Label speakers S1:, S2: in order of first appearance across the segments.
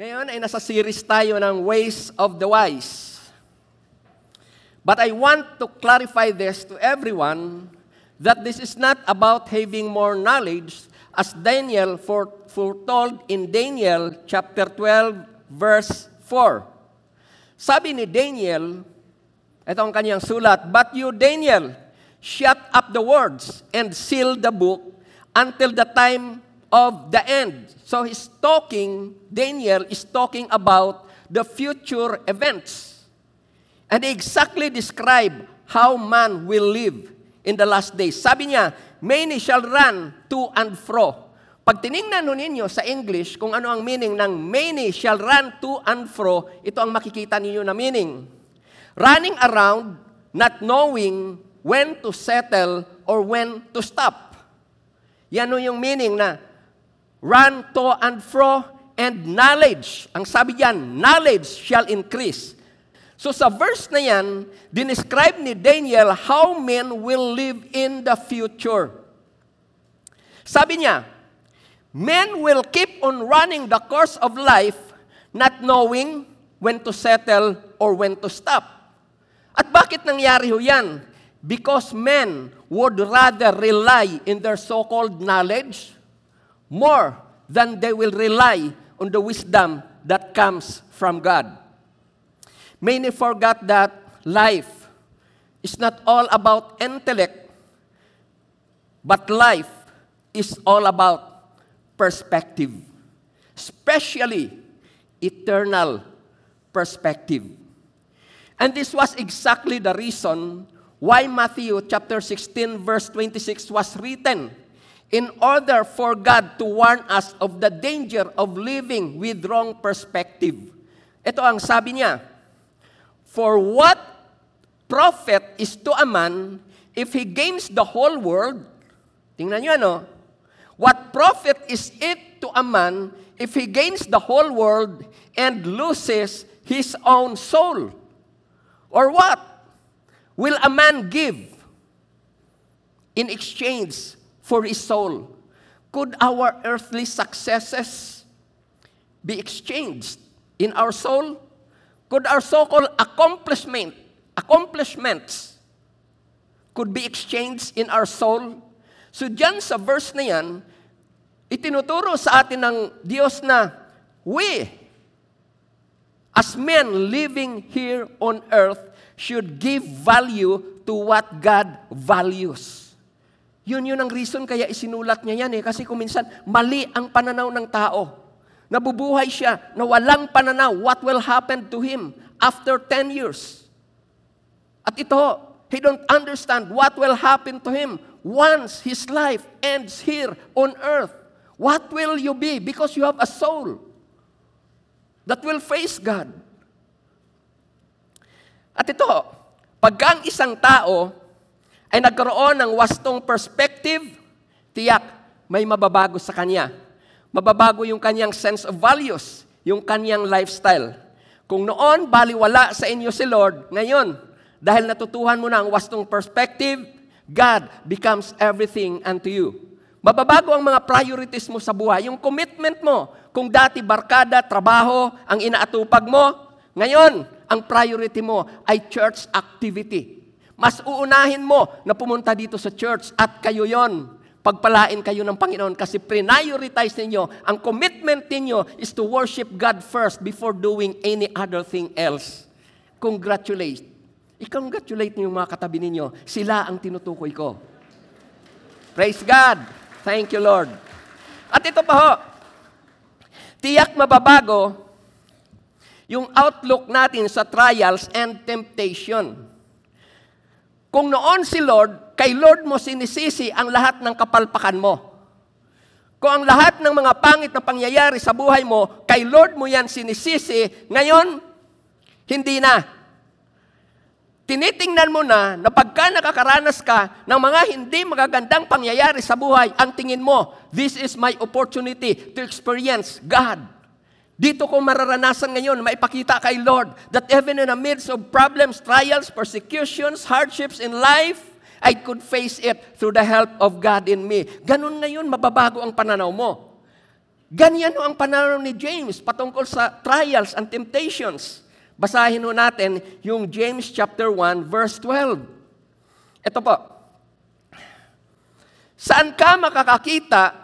S1: Ngayon ay nasa series tayo ng Ways of the Wise. But I want to clarify this to everyone that this is not about having more knowledge as Daniel foretold in Daniel chapter 12 verse 4. Sabi ni Daniel, ito ang kanyang sulat, But you, Daniel, shut up the words and seal the book until the time of the end. So he's talking, Daniel is talking about the future events. And he exactly describe how man will live in the last days. Sabi niya, many shall run to and fro. Pag tiningnan nun ninyo sa English kung ano ang meaning ng many shall run to and fro, ito ang makikita ninyo na meaning. Running around, not knowing when to settle or when to stop. Yan yung meaning na run to and fro, and knowledge. Ang sabi diyan, knowledge shall increase. So sa verse na yan, dinescribe ni Daniel how men will live in the future. Sabi niya, men will keep on running the course of life not knowing when to settle or when to stop. At bakit nangyari ho yan? Because men would rather rely in their so-called knowledge more than they will rely on the wisdom that comes from God. Many forgot that life is not all about intellect, but life is all about perspective, especially eternal perspective. And this was exactly the reason why Matthew chapter 16 verse 26 was written in order for God to warn us of the danger of living with wrong perspective. Ito ang sabi niya, For what profit is to a man if he gains the whole world? Tingnan niyo ano? What profit is it to a man if he gains the whole world and loses his own soul? Or what will a man give in exchange for his soul? Could our earthly successes be exchanged in our soul? Could our so-called accomplishment, accomplishments could be exchanged in our soul? So dyan sa verse na yan, itinuturo sa atin ng Diyos na we, as men living here on earth, should give value to what God values. Yun yun ang reason kaya isinulat niya yan eh. Kasi kung minsan, mali ang pananaw ng tao. Nabubuhay siya na walang pananaw. What will happen to him after 10 years? At ito, he don't understand what will happen to him once his life ends here on earth. What will you be? Because you have a soul that will face God. At ito, pag ang isang tao ay nagkaroon ng wastong perspective, tiyak may mababago sa kanya. Mababago yung kanyang sense of values, yung kanyang lifestyle. Kung noon baliwala sa inyo si Lord, ngayon dahil natutuhan mo na ang wastong perspective, God becomes everything unto you. Mababago ang mga priorities mo sa buhay, yung commitment mo. Kung dati barkada, trabaho, ang inaatupag mo, ngayon, ang priority mo ay church activity. Mas uunahin mo na pumunta dito sa church at kayo yon. Pagpalain kayo ng Panginoon kasi prioritize ninyo, ang commitment ninyo is to worship God first before doing any other thing else. Congratulate. I-congratulate niyo yung mga katabi ninyo. Sila ang tinutukoy ko. Praise God. Thank you, Lord. At ito pa ho, tiyak mababago yung outlook natin sa trials and temptation. Kung noon si Lord, kay Lord mo sinisisi ang lahat ng kapalpakan mo. Kung ang lahat ng mga pangit na pangyayari sa buhay mo, kay Lord mo yan sinisisi, ngayon, hindi na tinitingnan mo na na pagka nakakaranas ka ng mga hindi magagandang pangyayari sa buhay, ang tingin mo, this is my opportunity to experience God. Dito ko mararanasan ngayon, maipakita kay Lord that even in the midst of problems, trials, persecutions, hardships in life, I could face it through the help of God in me. Ganun ngayon, mababago ang pananaw mo. Ganyan ang pananaw ni James patungkol sa trials and temptations. Basahin ho natin yung James chapter 1 verse 12. Ito po. Saan ka makakakita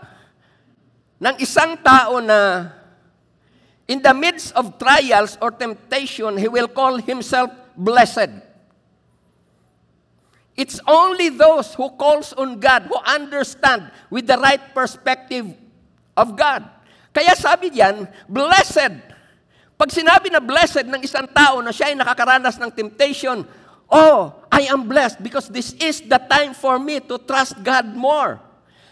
S1: ng isang tao na In the midst of trials or temptation, he will call himself blessed. It's only those who calls on God who understand with the right perspective of God. Kaya sabi diyan, blessed. Pag sinabi na blessed ng isang tao na siya ay nakakaranas ng temptation, oh, I am blessed because this is the time for me to trust God more.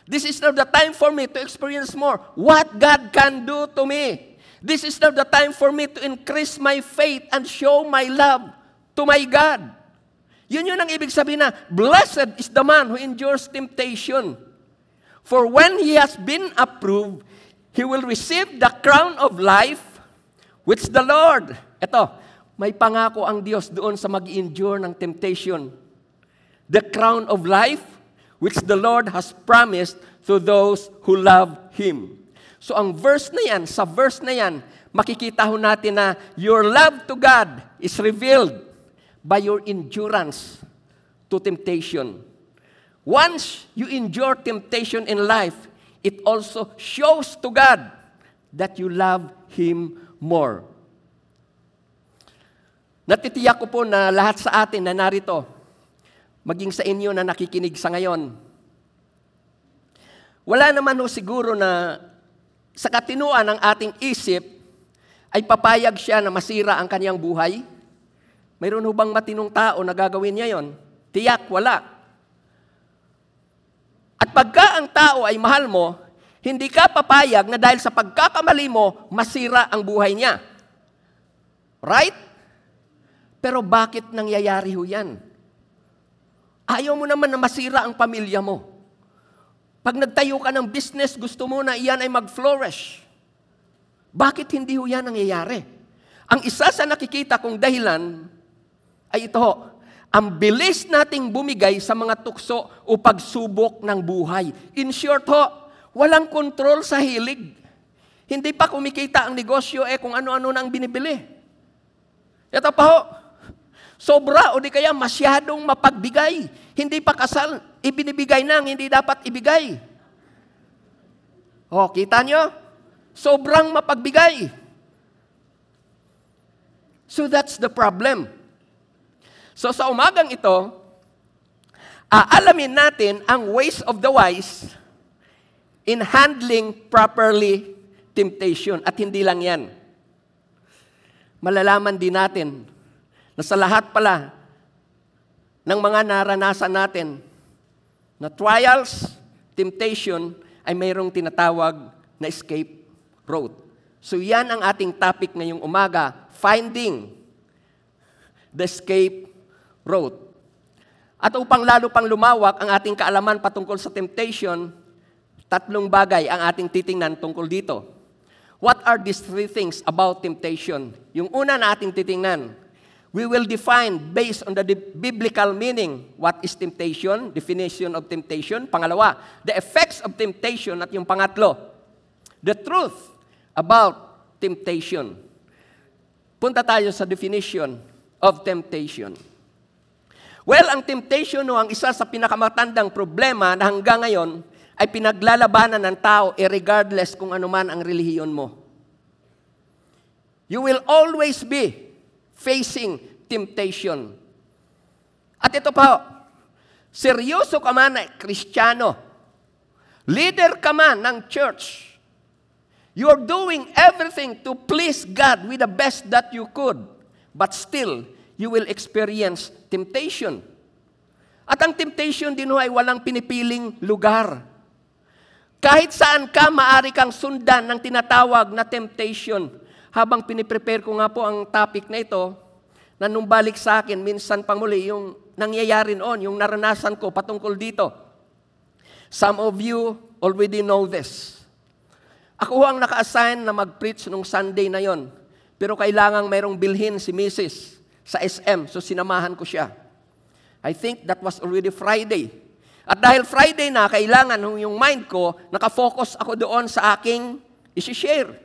S1: This is now the time for me to experience more what God can do to me. This is now the time for me to increase my faith and show my love to my God. Yun yun ang ibig sabihin na, Blessed is the man who endures temptation. For when he has been approved, he will receive the crown of life which the Lord. Ito, may pangako ang Diyos doon sa mag endure ng temptation. The crown of life which the Lord has promised to those who love Him. So ang verse na yan, sa verse na yan, makikita ho natin na your love to God is revealed by your endurance to temptation. Once you endure temptation in life, it also shows to God that you love Him more. Natitiyak ko po na lahat sa atin na narito, maging sa inyo na nakikinig sa ngayon, wala naman ho siguro na sa katinuan ng ating isip, ay papayag siya na masira ang kanyang buhay? Mayroon hubang matinong tao na gagawin niya yon? Tiyak, wala. At pagka ang tao ay mahal mo, hindi ka papayag na dahil sa pagkakamali mo, masira ang buhay niya. Right? Pero bakit nangyayari ho yan? Ayaw mo naman na masira ang pamilya mo. Pag nagtayo ka ng business, gusto mo na iyan ay mag-flourish. Bakit hindi ho yan nangyayari? Ang isa sa nakikita kong dahilan ay ito, ang bilis nating bumigay sa mga tukso o pagsubok ng buhay. In short ho, walang kontrol sa hilig. Hindi pa kumikita ang negosyo eh kung ano-ano na ang binibili. Ito pa ho, sobra o di kaya masyadong mapagbigay. Hindi pa kasal, ibinibigay na hindi dapat ibigay. O, kita nyo? Sobrang mapagbigay. So that's the problem. So sa umagang ito, aalamin natin ang ways of the wise in handling properly temptation. At hindi lang yan. Malalaman din natin na sa lahat pala ng mga naranasan natin na trials, temptation, ay mayroong tinatawag na escape route. So yan ang ating topic ngayong umaga, finding the escape route. At upang lalo pang lumawak ang ating kaalaman patungkol sa temptation, tatlong bagay ang ating titingnan tungkol dito. What are these three things about temptation? Yung una na ating titingnan, we will define based on the biblical meaning what is temptation, definition of temptation. Pangalawa, the effects of temptation at yung pangatlo, the truth about temptation. Punta tayo sa definition of temptation. Well, ang temptation no, ang isa sa pinakamatandang problema na hanggang ngayon ay pinaglalabanan ng tao eh, regardless kung ano man ang relihiyon mo. You will always be facing temptation. At ito pa, seryoso ka man ay kristyano, leader ka man ng church, you're doing everything to please God with the best that you could, but still, you will experience temptation. At ang temptation din ho ay walang pinipiling lugar. Kahit saan ka, maari kang sundan ng tinatawag na temptation habang piniprepare ko nga po ang topic na ito, nanumbalik sa akin minsan pang muli yung nangyayari noon, yung naranasan ko patungkol dito. Some of you already know this. Ako ang naka-assign na mag-preach nung Sunday na yon. Pero kailangang mayroong bilhin si Mrs. sa SM, so sinamahan ko siya. I think that was already Friday. At dahil Friday na, kailangan yung mind ko, nakafocus ako doon sa aking isi-share.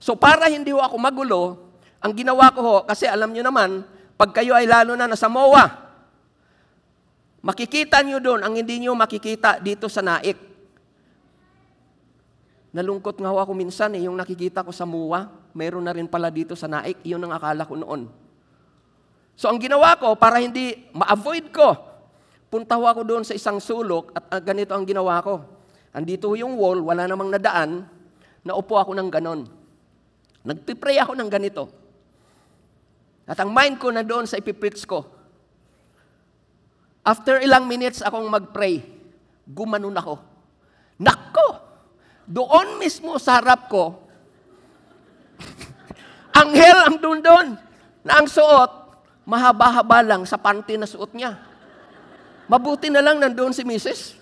S1: So para hindi ako magulo, ang ginawa ko ho, kasi alam nyo naman, pag kayo ay lalo na nasa MOA, makikita nyo doon ang hindi nyo makikita dito sa naik. Nalungkot nga ho ako minsan eh, yung nakikita ko sa MOA, mayroon na rin pala dito sa naik, iyon ang akala ko noon. So ang ginawa ko, para hindi ma-avoid ko, punta ho ako doon sa isang sulok at ah, ganito ang ginawa ko. Andito yung wall, wala namang nadaan, naupo ako ng ganon. Nagpipray ako ng ganito. At ang mind ko na doon sa ipipreach ko. After ilang minutes akong magpray, gumanon ako. Nakko! Doon mismo sa harap ko, anghel ang doon doon na ang suot, mahaba-haba lang sa panty na suot niya. Mabuti na lang nandoon si Mrs.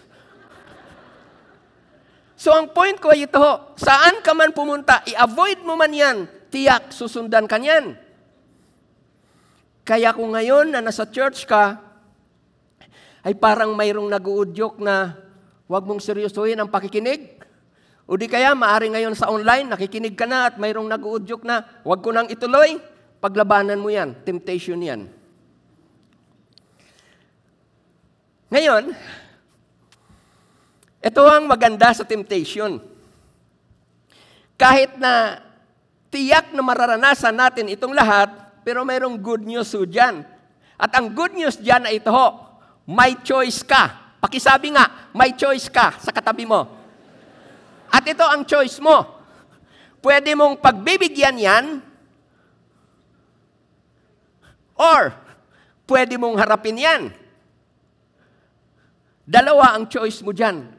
S1: So ang point ko ay ito, saan ka man pumunta, i-avoid mo man yan, tiyak susundan ka niyan. Kaya kung ngayon na nasa church ka, ay parang mayroong naguudyok na huwag mong seryosohin ang pakikinig. O di kaya, maari ngayon sa online, nakikinig ka na at mayroong naguudyok na huwag ko nang ituloy, paglabanan mo yan, temptation yan. Ngayon, ito ang maganda sa temptation. Kahit na tiyak na mararanasan natin itong lahat, pero mayroong good news ho dyan. At ang good news dyan ay ito ho, may choice ka. Pakisabi nga, may choice ka sa katabi mo. At ito ang choice mo. Pwede mong pagbibigyan yan or pwede mong harapin yan. Dalawa ang choice mo dyan.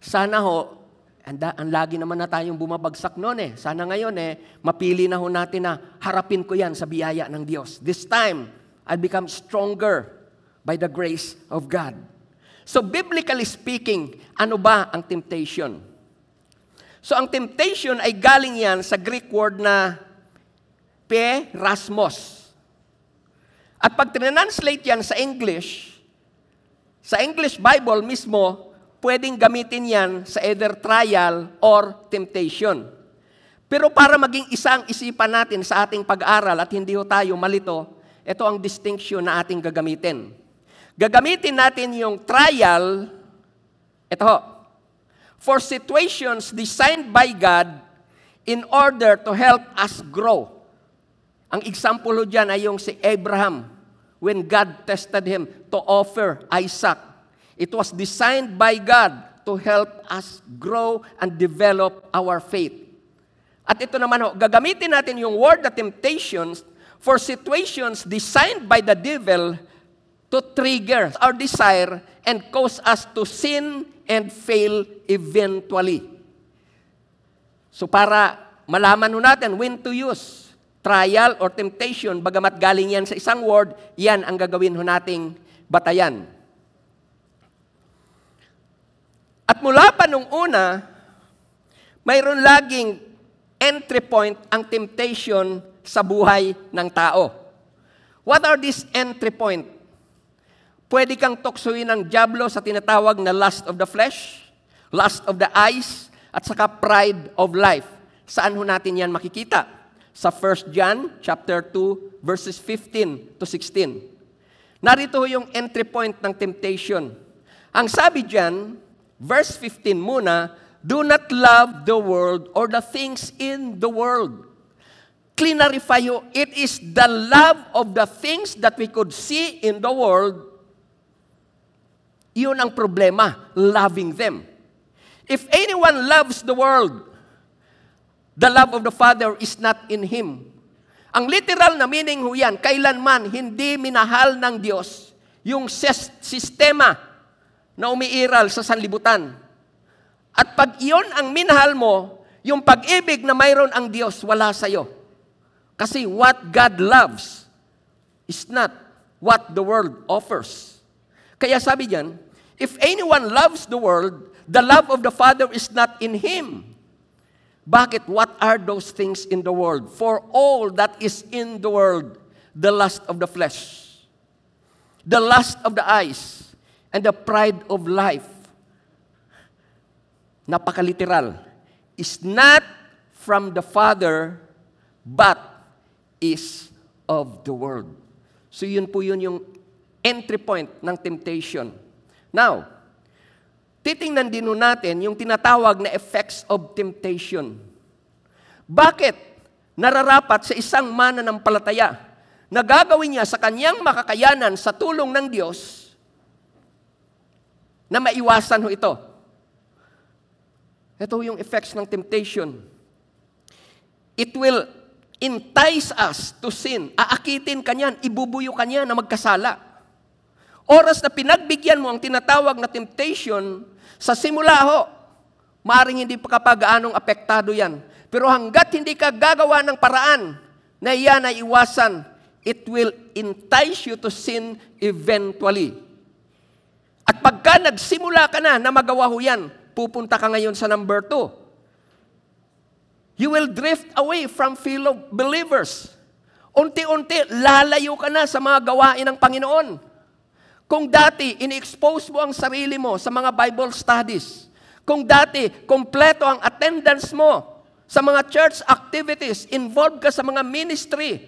S1: Sana ho, anda, ang lagi naman na tayong bumabagsak noon eh. Sana ngayon eh, mapili na ho natin na harapin ko yan sa biyaya ng Diyos. This time, I become stronger by the grace of God. So biblically speaking, ano ba ang temptation? So ang temptation ay galing yan sa Greek word na perasmos. At pag tinanslate yan sa English, sa English Bible mismo, pwedeng gamitin yan sa either trial or temptation. Pero para maging isang ang isipan natin sa ating pag-aaral at hindi ho tayo malito, ito ang distinction na ating gagamitin. Gagamitin natin yung trial, ito ho, for situations designed by God in order to help us grow. Ang example ho dyan ay yung si Abraham when God tested him to offer Isaac It was designed by God to help us grow and develop our faith. At ito naman ho, gagamitin natin yung word na temptations for situations designed by the devil to trigger our desire and cause us to sin and fail eventually. So para malaman ho natin when to use trial or temptation, bagamat galing yan sa isang word, yan ang gagawin ho nating batayan. At mula pa nung una, mayroon laging entry point ang temptation sa buhay ng tao. What are these entry point? Pwede kang tuksuin ng Diablo sa tinatawag na lust of the flesh, lust of the eyes, at saka pride of life. Saan ho natin yan makikita? Sa 1 John chapter 2 verses 15 to 16. Narito ho yung entry point ng temptation. Ang sabi diyan, verse 15 muna, do not love the world or the things in the world. Clarify you, it is the love of the things that we could see in the world. Yun ang problema, loving them. If anyone loves the world, the love of the Father is not in him. Ang literal na meaning ho yan, kailanman hindi minahal ng Diyos yung sistema na umiiral sa sanlibutan. At pag iyon ang minahal mo, yung pag-ibig na mayroon ang Diyos, wala sa iyo. Kasi what God loves is not what the world offers. Kaya sabi diyan, if anyone loves the world, the love of the Father is not in him. Bakit? What are those things in the world? For all that is in the world, the lust of the flesh, the lust of the eyes, and the pride of life, napakaliteral, is not from the Father, but is of the world. So yun po yun yung entry point ng temptation. Now, titingnan din natin yung tinatawag na effects of temptation. Bakit nararapat sa isang mananampalataya na gagawin niya sa kanyang makakayanan sa tulong ng Diyos na maiwasan ho ito. Ito ho yung effects ng temptation. It will entice us to sin. Aakitin kanyan, ibubuyo kanya na magkasala. Oras na pinagbigyan mo ang tinatawag na temptation, sa simula ho, maring hindi pa kapag anong apektado yan. Pero hanggat hindi ka gagawa ng paraan na iyan ay iwasan, it will entice you to sin eventually. At pagka nagsimula ka na na magawa ho yan, pupunta ka ngayon sa number two. You will drift away from fellow believers. Unti-unti, lalayo ka na sa mga gawain ng Panginoon. Kung dati, ini-expose mo ang sarili mo sa mga Bible studies. Kung dati, kompleto ang attendance mo sa mga church activities, involved ka sa mga ministry,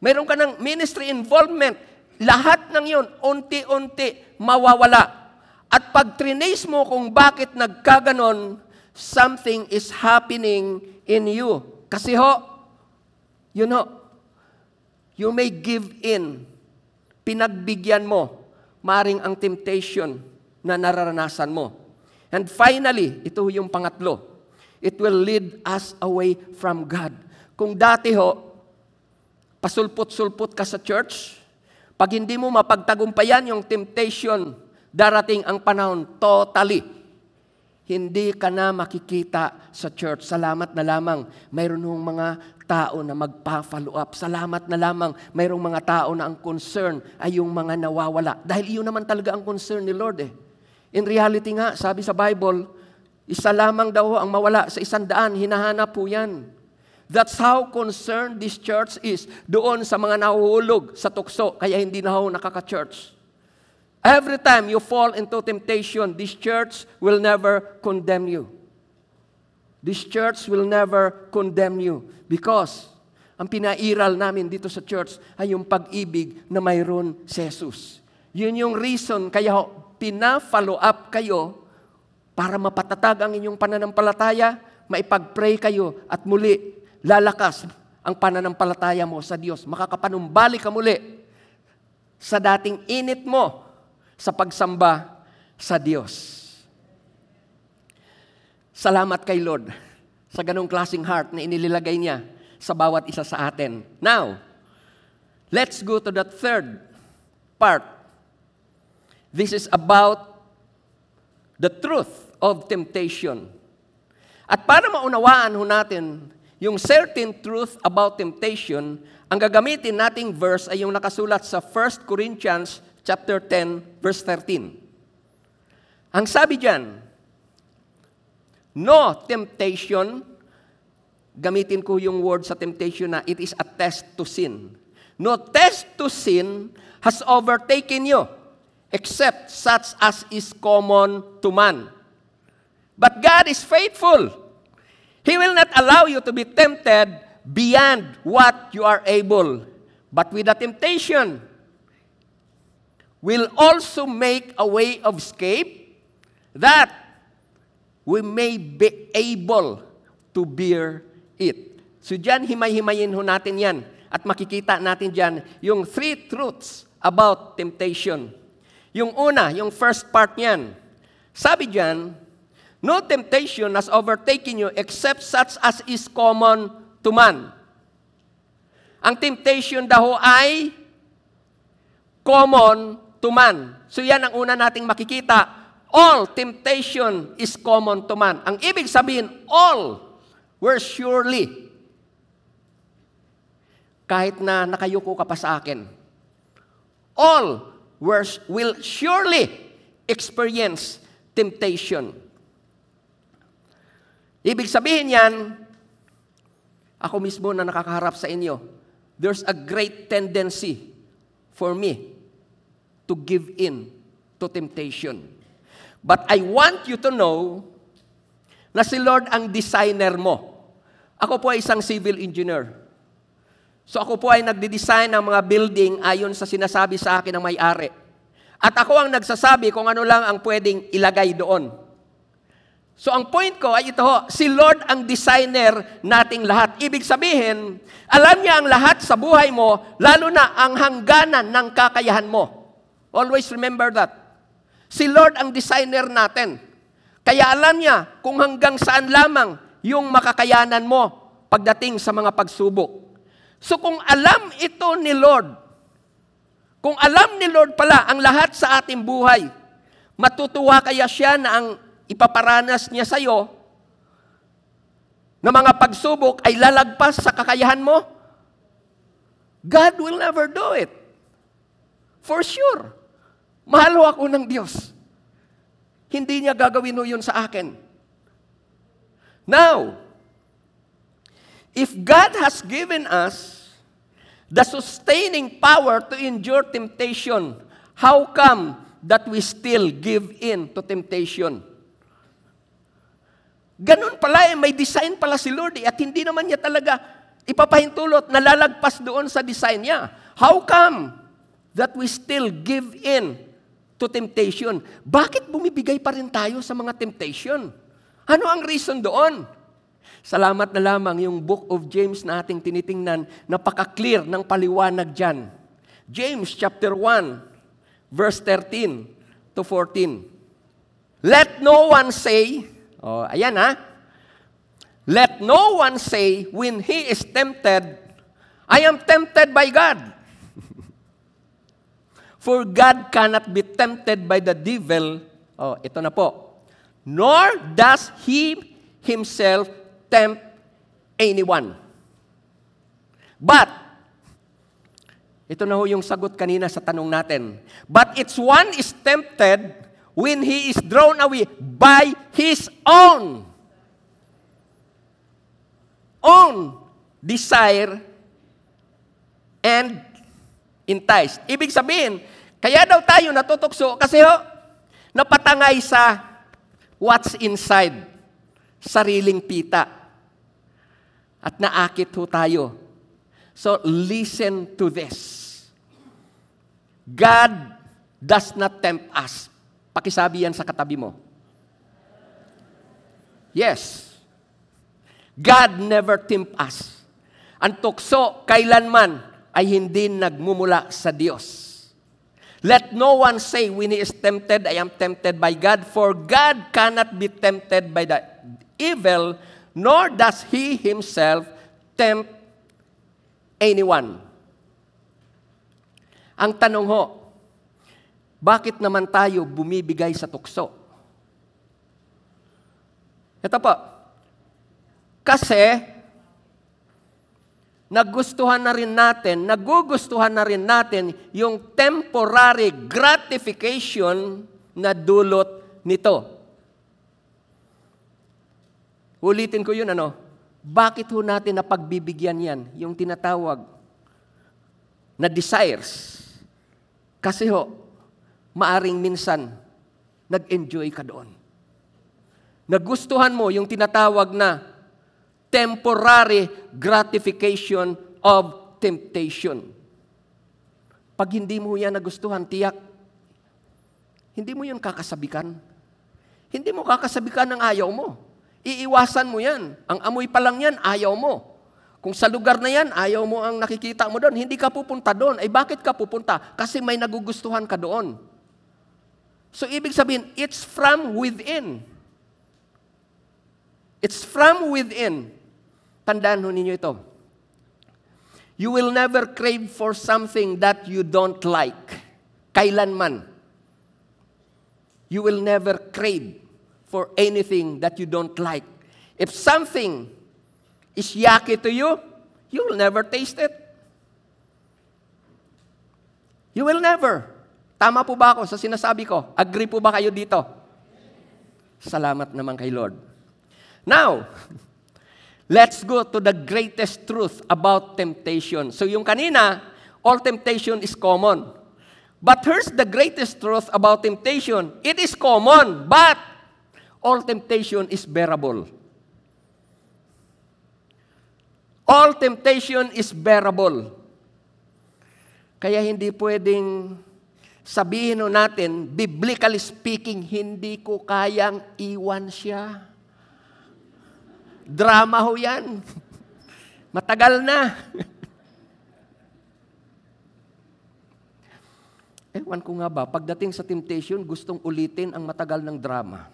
S1: meron ka ng ministry involvement, lahat ng yon unti-unti mawawala. At pag trinace mo kung bakit nagkaganon, something is happening in you. Kasi ho, you know, you may give in. Pinagbigyan mo, maring ang temptation na nararanasan mo. And finally, ito yung pangatlo. It will lead us away from God. Kung dati ho, pasulpot-sulpot ka sa church, pag hindi mo mapagtagumpayan yung temptation, darating ang panahon totally. Hindi ka na makikita sa church. Salamat na lamang. Mayroon hong mga tao na magpa-follow up. Salamat na lamang. Mayroong mga tao na ang concern ay yung mga nawawala. Dahil iyon naman talaga ang concern ni Lord eh. In reality nga, sabi sa Bible, isa lamang daw ang mawala sa isang daan. Hinahanap po yan. That's how concerned this church is doon sa mga nahuhulog sa tukso, kaya hindi na ho nakaka-church. Every time you fall into temptation, this church will never condemn you. This church will never condemn you because ang pinairal namin dito sa church ay yung pag-ibig na mayroon si Jesus. Yun yung reason kaya ho, pina-follow up kayo para mapatatag ang inyong pananampalataya, maipag-pray kayo at muli lalakas ang pananampalataya mo sa Diyos. Makakapanumbalik ka muli sa dating init mo sa pagsamba sa Diyos. Salamat kay Lord sa ganong klasing heart na inililagay niya sa bawat isa sa atin. Now, let's go to that third part. This is about the truth of temptation. At para maunawaan ho natin yung certain truth about temptation, ang gagamitin nating verse ay yung nakasulat sa 1 Corinthians chapter 10 verse 13. Ang sabi diyan, no temptation, gamitin ko yung word sa temptation na it is a test to sin. No test to sin has overtaken you except such as is common to man. But God is faithful He will not allow you to be tempted beyond what you are able. But with the temptation, will also make a way of escape that we may be able to bear it. So dyan, himay-himayin ho natin yan. At makikita natin dyan yung three truths about temptation. Yung una, yung first part niyan. Sabi dyan, No temptation has overtaken you except such as is common to man. Ang temptation daw ay common to man. So yan ang una nating makikita. All temptation is common to man. Ang ibig sabihin, all were surely. Kahit na nakayuko ka pa sa akin. All were, will surely experience temptation. Ibig sabihin yan, ako mismo na nakakaharap sa inyo, there's a great tendency for me to give in to temptation. But I want you to know na si Lord ang designer mo. Ako po ay isang civil engineer. So ako po ay nagdi design ng mga building ayon sa sinasabi sa akin ng may-ari. At ako ang nagsasabi kung ano lang ang pwedeng ilagay doon. So ang point ko ay ito, ho, si Lord ang designer nating lahat. Ibig sabihin, alam niya ang lahat sa buhay mo, lalo na ang hangganan ng kakayahan mo. Always remember that. Si Lord ang designer natin. Kaya alam niya kung hanggang saan lamang yung makakayanan mo pagdating sa mga pagsubok. So kung alam ito ni Lord, kung alam ni Lord pala ang lahat sa ating buhay, matutuwa kaya siya na ang ipaparanas niya sa iyo na mga pagsubok ay lalagpas sa kakayahan mo, God will never do it. For sure. Mahal ho ako ng Diyos. Hindi niya gagawin yun sa akin. Now, if God has given us the sustaining power to endure temptation, how come that we still give in to temptation? Ganun pala eh, may design pala si Lord eh, at hindi naman niya talaga ipapahintulot, nalalagpas doon sa design niya. How come that we still give in to temptation? Bakit bumibigay pa rin tayo sa mga temptation? Ano ang reason doon? Salamat na lamang yung book of James na ating tinitingnan, napaka-clear ng paliwanag dyan. James chapter 1, verse 13 to 14. Let no one say, Oh, ayan ha. Let no one say when he is tempted, I am tempted by God. For God cannot be tempted by the devil. Oh, ito na po. Nor does he himself tempt anyone. But, ito na ho yung sagot kanina sa tanong natin. But it's one is tempted when he is drawn away by his own own desire and entice. Ibig sabihin, kaya daw tayo natutokso kasi ho, napatangay sa what's inside, sariling pita. At naakit ho tayo. So listen to this. God does not tempt us Pakisabi yan sa katabi mo. Yes. God never tempt us. Ang tukso kailanman ay hindi nagmumula sa Diyos. Let no one say when he is tempted, I am tempted by God, for God cannot be tempted by the evil, nor does he himself tempt anyone. Ang tanong ho, bakit naman tayo bumibigay sa tukso? Ito po. Kasi, nagustuhan na rin natin, nagugustuhan na rin natin yung temporary gratification na dulot nito. Ulitin ko yun, ano? Bakit ho natin napagbibigyan yan? Yung tinatawag na desires. Kasi ho, maaring minsan, nag-enjoy ka doon. Nagustuhan mo yung tinatawag na temporary gratification of temptation. Pag hindi mo yan nagustuhan, tiyak, hindi mo yun kakasabikan. Hindi mo kakasabikan ng ayaw mo. Iiwasan mo yan. Ang amoy pa lang yan, ayaw mo. Kung sa lugar na yan, ayaw mo ang nakikita mo doon, hindi ka pupunta doon. Ay eh, bakit ka pupunta? Kasi may nagugustuhan ka doon. So ibig sabihin, it's from within. It's from within. Tandaan ho ninyo ito. You will never crave for something that you don't like. Kailanman. You will never crave for anything that you don't like. If something is yucky to you, you will never taste it. You will never. Tama po ba ako sa sinasabi ko? Agree po ba kayo dito? Salamat naman kay Lord. Now, let's go to the greatest truth about temptation. So yung kanina, all temptation is common. But here's the greatest truth about temptation. It is common, but all temptation is bearable. All temptation is bearable. Kaya hindi pwedeng sabihin nun natin, biblically speaking, hindi ko kayang iwan siya. Drama ho yan. Matagal na. Ewan ko nga ba, pagdating sa temptation, gustong ulitin ang matagal ng drama.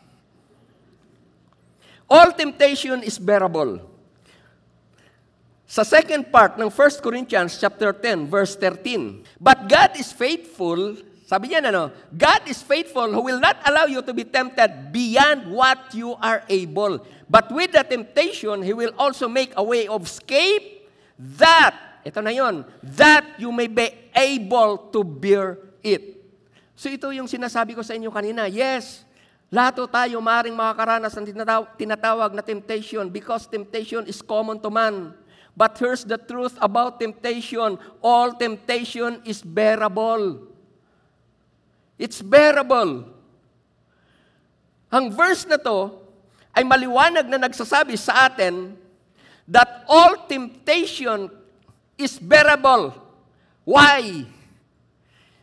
S1: All temptation is bearable. Sa second part ng 1 Corinthians chapter 10 verse 13, but God is faithful sabi niya, ano, God is faithful who will not allow you to be tempted beyond what you are able. But with the temptation, He will also make a way of escape that, ito na yon, that you may be able to bear it. So ito yung sinasabi ko sa inyo kanina. Yes, lahat tayo maring makakaranas ng tinatawag na temptation because temptation is common to man. But here's the truth about temptation. All temptation is bearable. It's bearable. Ang verse na to ay maliwanag na nagsasabi sa atin that all temptation is bearable. Why?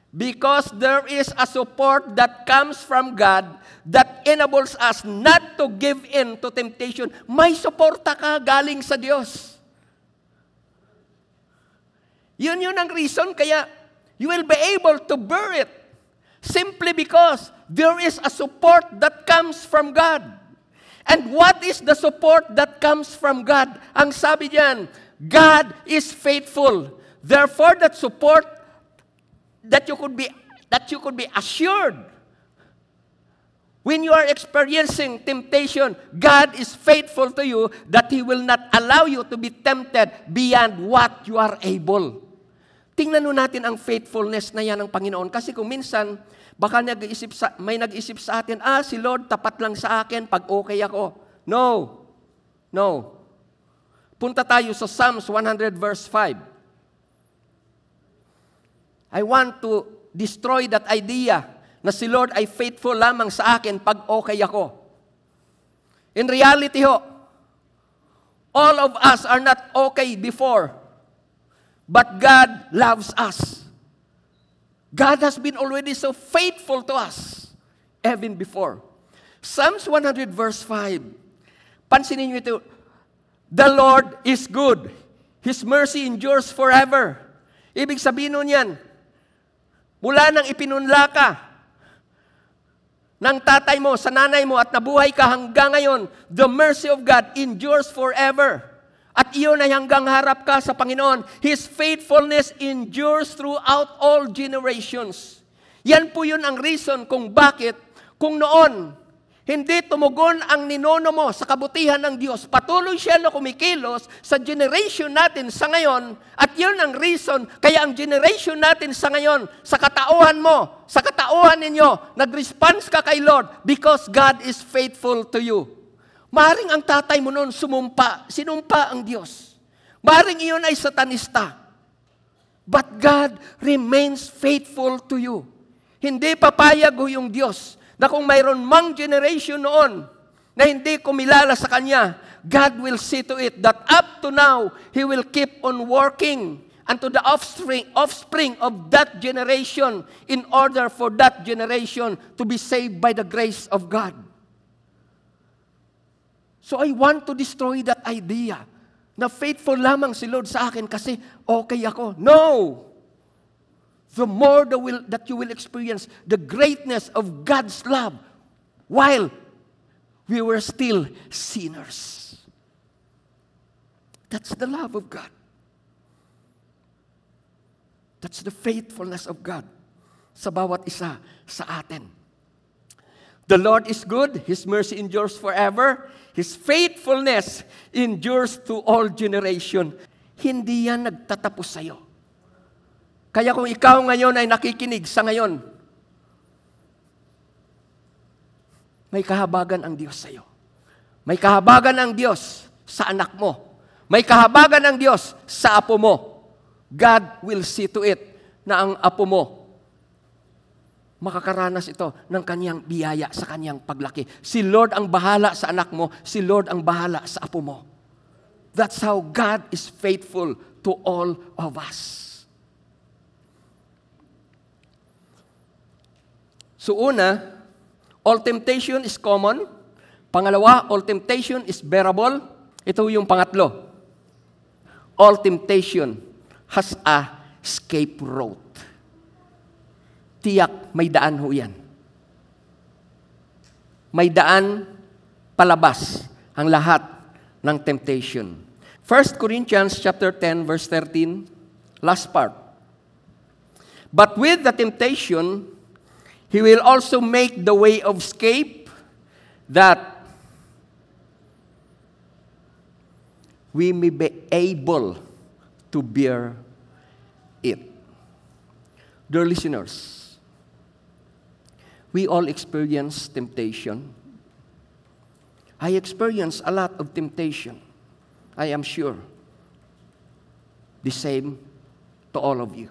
S1: Because there is a support that comes from God that enables us not to give in to temptation. May suporta ka galing sa Diyos. Yun yun ang reason kaya you will be able to bear it. Simply because there is a support that comes from God. And what is the support that comes from God? Ang sabi diyan, God is faithful. Therefore, that support that you could be that you could be assured When you are experiencing temptation, God is faithful to you that He will not allow you to be tempted beyond what you are able. Tingnan nun natin ang faithfulness na yan ng Panginoon. Kasi kung minsan, baka nag isip sa, may nag-isip sa atin, ah, si Lord, tapat lang sa akin pag okay ako. No. No. Punta tayo sa Psalms 100 verse 5. I want to destroy that idea na si Lord ay faithful lamang sa akin pag okay ako. In reality ho, all of us are not okay before But God loves us. God has been already so faithful to us, even before. Psalms 100 verse 5. Pansinin niyo ito. The Lord is good. His mercy endures forever. Ibig sabihin nun yan, mula nang ipinunla ka ng tatay mo, sa nanay mo, at nabuhay ka hanggang ngayon, the mercy of God endures forever. At iyon ay hanggang harap ka sa Panginoon. His faithfulness endures throughout all generations. Yan po yun ang reason kung bakit kung noon hindi tumugon ang ninono mo sa kabutihan ng Diyos. Patuloy siya na kumikilos sa generation natin sa ngayon at yun ang reason kaya ang generation natin sa ngayon, sa katauhan mo, sa katauhan ninyo, nag-response ka kay Lord because God is faithful to you. Maring ang tatay mo noon sumumpa, sinumpa ang Diyos. Maring iyon ay satanista. But God remains faithful to you. Hindi papayag ho yung Diyos na kung mayroon mang generation noon na hindi kumilala sa Kanya, God will see to it that up to now, He will keep on working unto the offspring, offspring of that generation in order for that generation to be saved by the grace of God. So I want to destroy that idea na faithful lamang si Lord sa akin kasi okay ako. No! The more the will, that you will experience the greatness of God's love while we were still sinners. That's the love of God. That's the faithfulness of God sa bawat isa sa atin. The Lord is good. His mercy endures forever. His faithfulness endures to all generation. Hindi yan nagtatapos sa'yo. Kaya kung ikaw ngayon ay nakikinig sa ngayon, may kahabagan ang Diyos sa'yo. May kahabagan ang Diyos sa anak mo. May kahabagan ang Diyos sa apo mo. God will see to it na ang apo mo makakaranas ito ng kanyang biyaya sa kanyang paglaki. Si Lord ang bahala sa anak mo, si Lord ang bahala sa apo mo. That's how God is faithful to all of us. So una, all temptation is common. Pangalawa, all temptation is bearable. Ito yung pangatlo. All temptation has a escape route tiyak may daan ho yan. May daan palabas ang lahat ng temptation. 1 Corinthians chapter 10 verse 13, last part. But with the temptation, he will also make the way of escape that we may be able to bear it. Dear listeners, We all experience temptation. I experience a lot of temptation. I am sure. The same to all of you.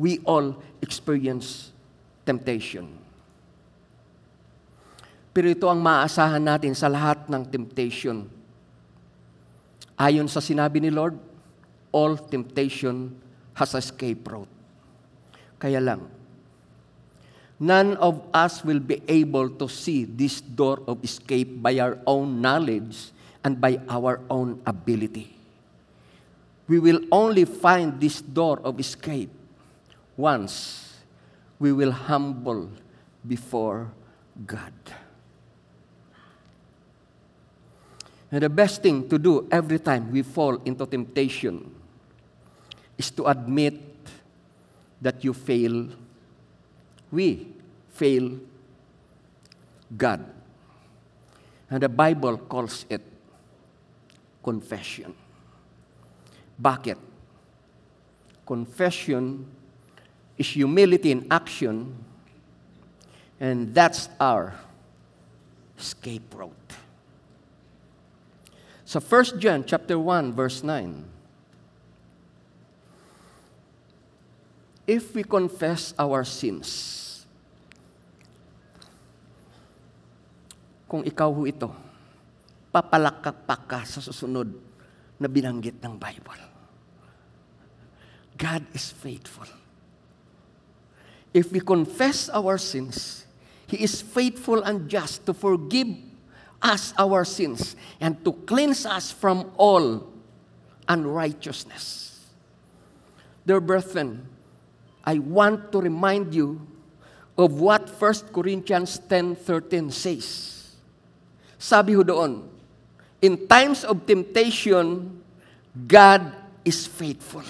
S1: We all experience temptation. Pero ito ang maaasahan natin sa lahat ng temptation. Ayon sa sinabi ni Lord, all temptation has escape route. Kaya lang, none of us will be able to see this door of escape by our own knowledge and by our own ability. We will only find this door of escape once we will humble before God. And the best thing to do every time we fall into temptation is to admit that you fail. We fail God. And the Bible calls it confession. Bakit? Confession is humility in action, and that's our escape route. So 1 John chapter 1 verse 9. If we confess our sins, kung ikaw ho ito, papalakpak ka sa susunod na binanggit ng Bible. God is faithful. If we confess our sins, He is faithful and just to forgive us our sins and to cleanse us from all unrighteousness. Dear brethren, I want to remind you of what 1 Corinthians 10:13 says. Sabi ho doon, in times of temptation, God is faithful.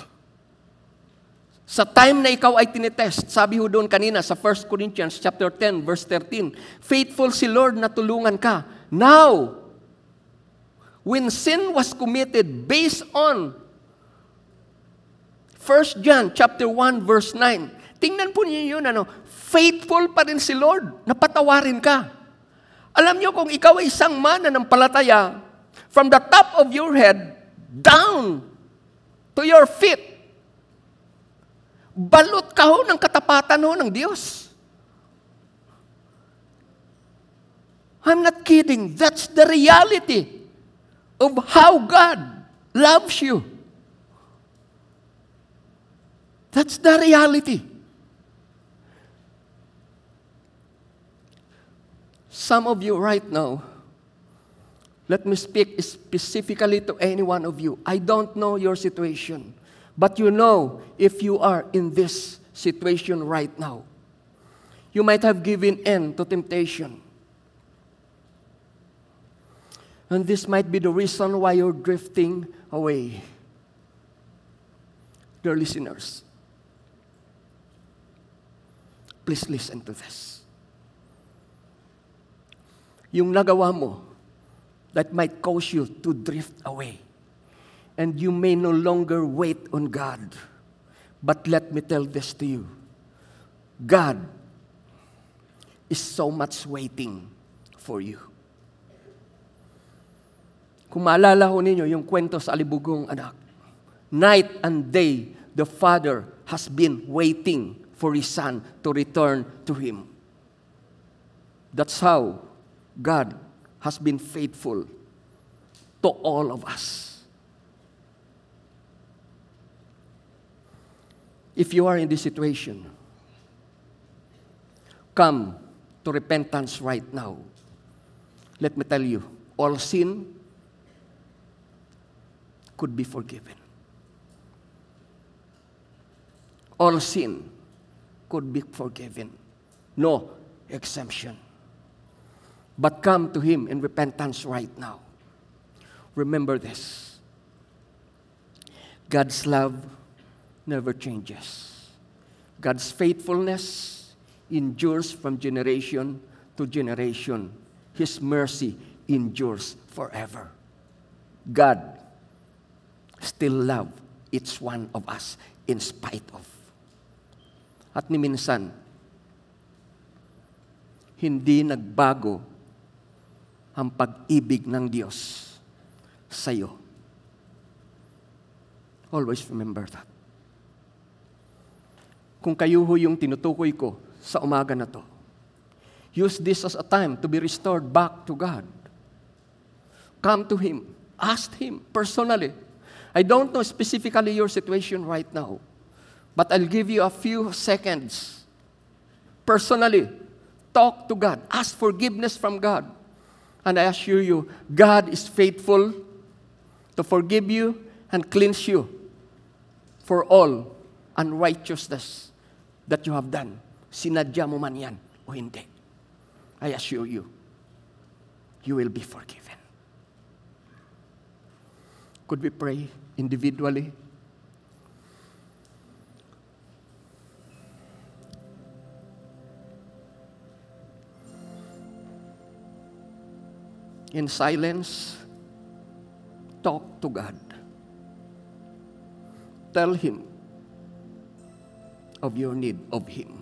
S1: Sa time na ikaw ay tinetest, sabi ho doon kanina sa 1 Corinthians chapter 10 verse 13, faithful si Lord na tulungan ka. Now, when sin was committed based on 1 John chapter 1 verse 9, tingnan po niyo yun ano, faithful pa rin si Lord, na patawarin ka. Alam niyo kung ikaw ay isang mana ng palataya, from the top of your head down to your feet, balot ka ho ng katapatan ho ng Diyos. I'm not kidding. That's the reality of how God loves you. That's the reality. Some of you right now, let me speak specifically to any one of you. I don't know your situation, but you know if you are in this situation right now. You might have given in to temptation. And this might be the reason why you're drifting away. Dear listeners, please listen to this yung nagawa mo that might cause you to drift away. And you may no longer wait on God. But let me tell this to you God is so much waiting for you. Kung maalala ho ninyo yung kwento sa alibugong anak, night and day, the father has been waiting for his son to return to him. That's how God has been faithful to all of us. If you are in this situation, come to repentance right now. Let me tell you, all sin could be forgiven. All sin could be forgiven. No exemption but come to Him in repentance right now. Remember this God's love never changes, God's faithfulness endures from generation to generation, His mercy endures forever. God still love each one of us in spite of. At ni minsan, hindi nagbago ang pag-ibig ng Diyos sa iyo. Always remember that. Kung kayo ho yung tinutukoy ko sa umaga na to, use this as a time to be restored back to God. Come to Him. Ask Him personally. I don't know specifically your situation right now, but I'll give you a few seconds personally. Talk to God. Ask forgiveness from God. And I assure you, God is faithful to forgive you and cleanse you for all unrighteousness that you have done. Sinadya mo man yan o hindi. I assure you, you will be forgiven. Could we pray individually? in silence, talk to God. Tell Him of your need of Him.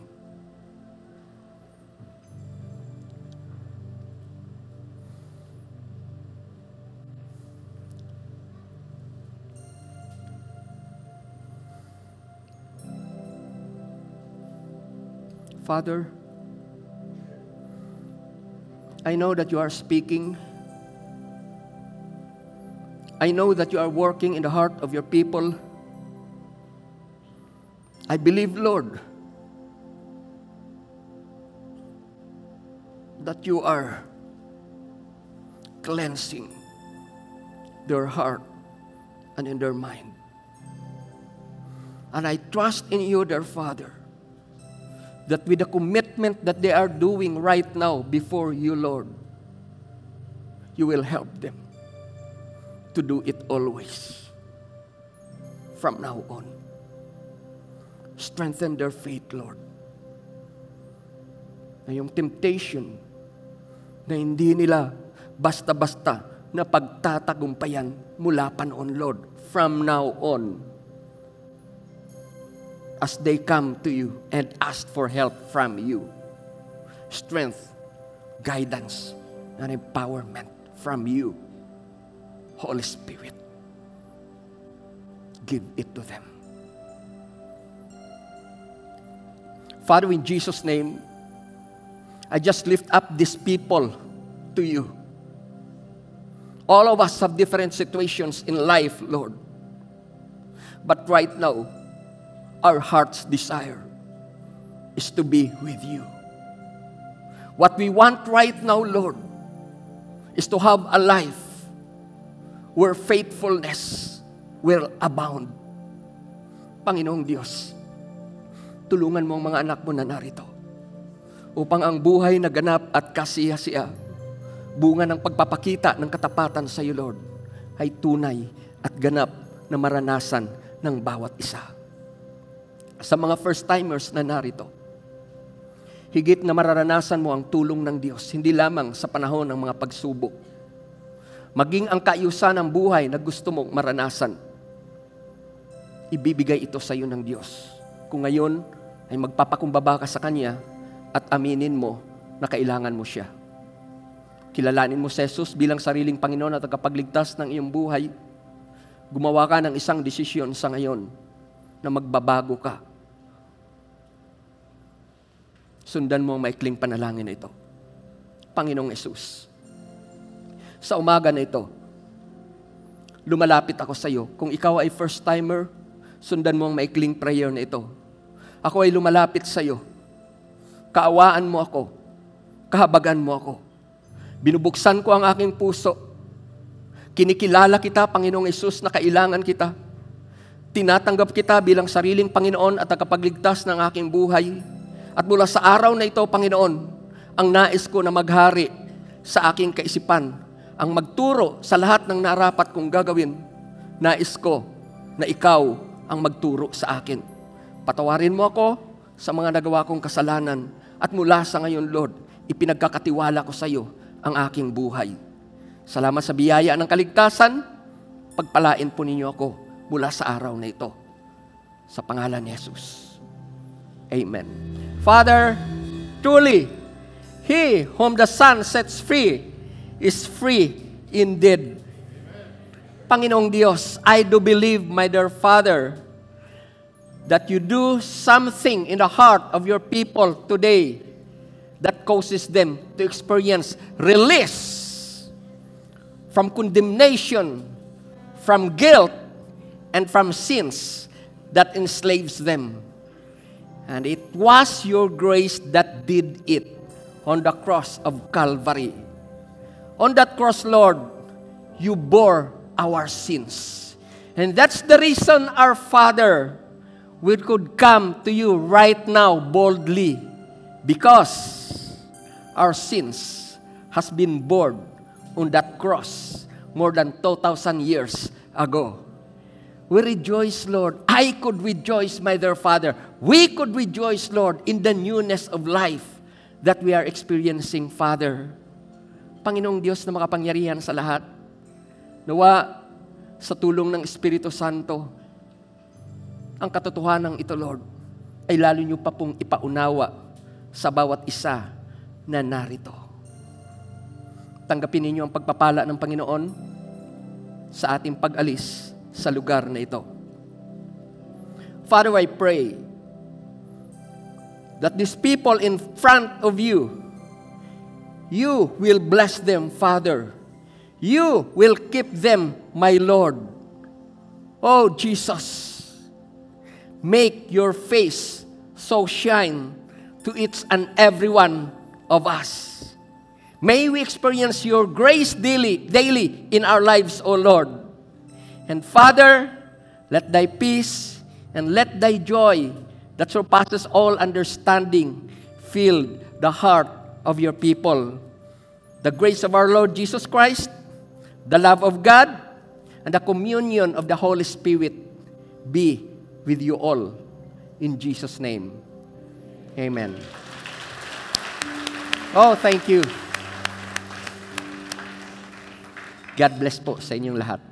S1: Father, I know that you are speaking I know that you are working in the heart of your people. I believe, Lord, that you are cleansing their heart and in their mind. And I trust in you, their Father, that with the commitment that they are doing right now before you, Lord, you will help them. to do it always. From now on. Strengthen their faith, Lord. Na yung temptation na hindi nila basta-basta na pagtatagumpayan mula pa noon, Lord. From now on, as they come to you and ask for help from you, strength, guidance, and empowerment from you. Holy Spirit. Give it to them. Father, in Jesus' name, I just lift up these people to you. All of us have different situations in life, Lord. But right now, our heart's desire is to be with you. What we want right now, Lord, is to have a life where faithfulness will abound. Panginoong Diyos, tulungan mo ang mga anak mo na narito upang ang buhay na ganap at kasiya-siya, bunga ng pagpapakita ng katapatan sa iyo, Lord, ay tunay at ganap na maranasan ng bawat isa. Sa mga first-timers na narito, higit na mararanasan mo ang tulong ng Diyos, hindi lamang sa panahon ng mga pagsubok, maging ang kaayusan ng buhay na gusto mong maranasan. Ibibigay ito sa iyo ng Diyos. Kung ngayon ay magpapakumbaba ka sa Kanya at aminin mo na kailangan mo siya. Kilalanin mo si Jesus bilang sariling Panginoon at tagapagligtas ng iyong buhay. Gumawa ka ng isang desisyon sa ngayon na magbabago ka. Sundan mo ang maikling panalangin na ito. Panginoong Jesus sa umaga na ito. Lumalapit ako sa iyo. Kung ikaw ay first timer, sundan mo ang maikling prayer na ito. Ako ay lumalapit sa iyo. Kaawaan mo ako. Kahabagan mo ako. Binubuksan ko ang aking puso. Kinikilala kita, Panginoong Isus, na kailangan kita. Tinatanggap kita bilang sariling Panginoon at tagapagligtas ng aking buhay. At mula sa araw na ito, Panginoon, ang nais ko na maghari sa aking kaisipan ang magturo sa lahat ng narapat kong gagawin. Nais ko na ikaw ang magturo sa akin. Patawarin mo ako sa mga nagawa kong kasalanan at mula sa ngayon, Lord, ipinagkakatiwala ko sa iyo ang aking buhay. Salamat sa biyaya ng kaligtasan. Pagpalain po ninyo ako mula sa araw na ito. Sa pangalan ni Jesus. Amen. Father, truly, He whom the Son sets free is free indeed. Panginoong Dios, I do believe, my dear Father, that you do something in the heart of your people today that causes them to experience release from condemnation, from guilt, and from sins that enslaves them. And it was your grace that did it on the cross of Calvary. On that cross, Lord, you bore our sins. And that's the reason our Father, we could come to you right now boldly because our sins has been borne on that cross more than 2000 years ago we rejoice lord i could rejoice my dear father we could rejoice lord in the newness of life that we are experiencing father Panginoong Diyos na makapangyarihan sa lahat, nawa sa tulong ng Espiritu Santo, ang katotohanan ito, Lord, ay lalo niyo pa pong ipaunawa sa bawat isa na narito. Tanggapin ninyo ang pagpapala ng Panginoon sa ating pag-alis sa lugar na ito. Father, I pray that these people in front of you You will bless them, Father. You will keep them, my Lord. Oh, Jesus, make your face so shine to each and every one of us. May we experience your grace daily, daily in our lives, O Lord. And Father, let thy peace and let thy joy that surpasses all understanding fill the heart of your people. The grace of our Lord Jesus Christ, the love of God, and the communion of the Holy Spirit be with you all. In Jesus' name. Amen. Oh, thank you. God bless po sa inyong lahat.